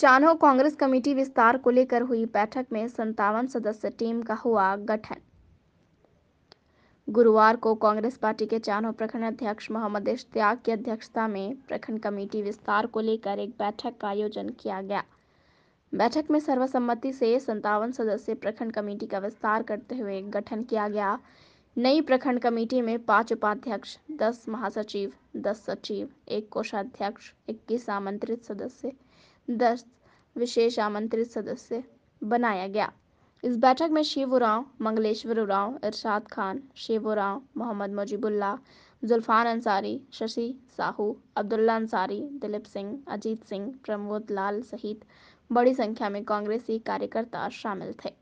Chanho Congress committee विस्तार को लेकर हुई बैठक में संतावन सदस्य टीम का हुआ गठन गुरुवार को कांग्रेस पार्टी के चान्हो प्रखंड अध्यक्ष मोहम्मद इश्तियाक की अध्यक्षता में प्रखंड कमेटी विस्तार को लेकर एक बैठक का आयोजन किया गया बैठक में सर्वसम्मति से संतावन सदस्य प्रखंड कमेटी का विस्तार करते हुए गठन किया गया नई प्रखंड कमेटी में पांच उपाध्यक्ष दस महासचिव दस सचिव एक कोषाध्यक्ष इक्कीस आमंत्रित सदस्य दस विशेष आमंत्रित सदस्य बनाया गया इस बैठक में शिव उराव मंगलेश्वर उराव इरशाद खान शिव उराव मोहम्मद मुजीबुल्ला जुल्फान अंसारी शशि साहू अब्दुल्ला अंसारी दिलीप सिंह अजीत सिंह प्रमोद लाल सहित बड़ी संख्या में कांग्रेसी कार्यकर्ता शामिल थे